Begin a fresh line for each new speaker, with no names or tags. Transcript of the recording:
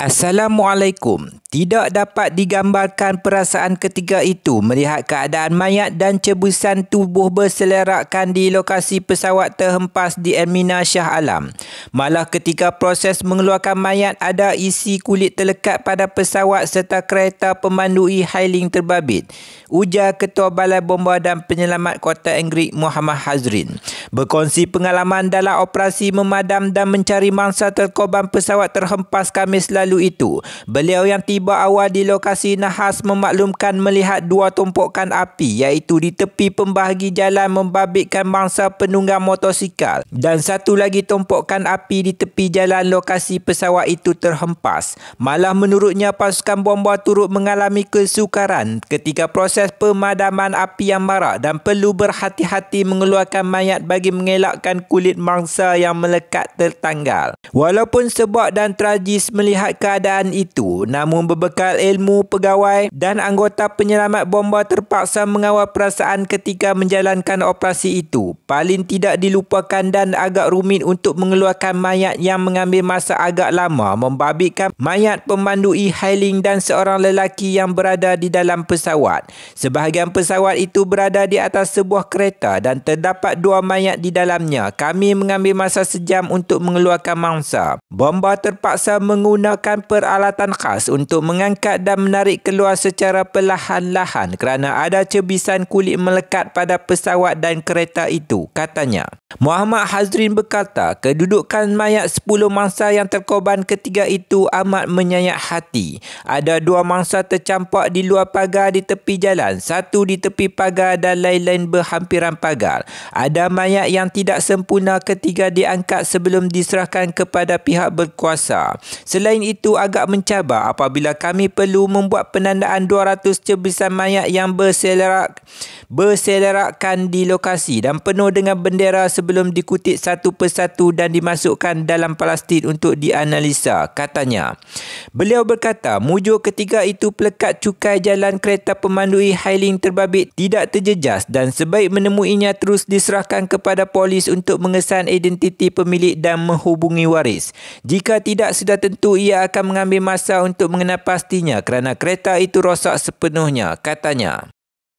Assalamualaikum. Tidak dapat digambarkan perasaan ketiga itu melihat keadaan mayat dan cebusan tubuh berselerakkan di lokasi pesawat terhempas di Elmina Shah Alam. Malah ketika proses mengeluarkan mayat ada isi kulit terlekat pada pesawat serta kereta pemandu e-hailing terbabit. Ujar Ketua Balai Bomba dan Penyelamat Kota Enggrik Muhammad Hazrin. Berkongsi pengalaman dalam operasi memadam dan mencari mangsa terkorban pesawat terhempas Kamis lalu lalu itu. Beliau yang tiba awal di lokasi nahas memaklumkan melihat dua tumpukan api iaitu di tepi pembahagi jalan membabitkan mangsa penunggang motosikal dan satu lagi tumpukan api di tepi jalan lokasi pesawat itu terhempas. Malah menurutnya pasukan bomba turut mengalami kesukaran ketika proses pemadaman api yang marak dan perlu berhati-hati mengeluarkan mayat bagi mengelakkan kulit mangsa yang melekat tertanggal. Walaupun sebab dan tragis melihat keadaan itu namun berbekal ilmu pegawai dan anggota penyelamat bomba terpaksa mengawal perasaan ketika menjalankan operasi itu paling tidak dilupakan dan agak rumit untuk mengeluarkan mayat yang mengambil masa agak lama membabitkan mayat pemandu e-hailing dan seorang lelaki yang berada di dalam pesawat sebahagian pesawat itu berada di atas sebuah kereta dan terdapat dua mayat di dalamnya kami mengambil masa sejam untuk mengeluarkan mangsa Bomba terpaksa menggunakan peralatan khas untuk mengangkat dan menarik keluar secara perlahan-lahan kerana ada cebisan kulit melekat pada pesawat dan kereta itu, katanya. Muhammad Hazrin berkata, kedudukan mayat 10 mangsa yang terkorban ketiga itu amat menyayat hati. Ada dua mangsa tercampak di luar pagar di tepi jalan, satu di tepi pagar dan lain-lain berhampiran pagar. Ada mayat yang tidak sempurna ketiga diangkat sebelum diserahkan kepada pihak berkuasa. Selain itu agak mencabar apabila kami perlu membuat penandaan 200 cebisan mayat yang berselerak berselerakkan di lokasi dan penuh dengan bendera sebelum dikutip satu persatu dan dimasukkan dalam plastik untuk dianalisa, katanya. Beliau berkata, mujur ketiga itu pelekat cukai jalan kereta pemandui Hailing terbabit tidak terjejas dan sebaik menemuinya terus diserahkan kepada polis untuk mengesan identiti pemilik dan menghubungi waris. Jika tidak sudah tentu ia akan mengambil masa untuk mengenal pastinya kerana kereta itu rosak sepenuhnya, katanya.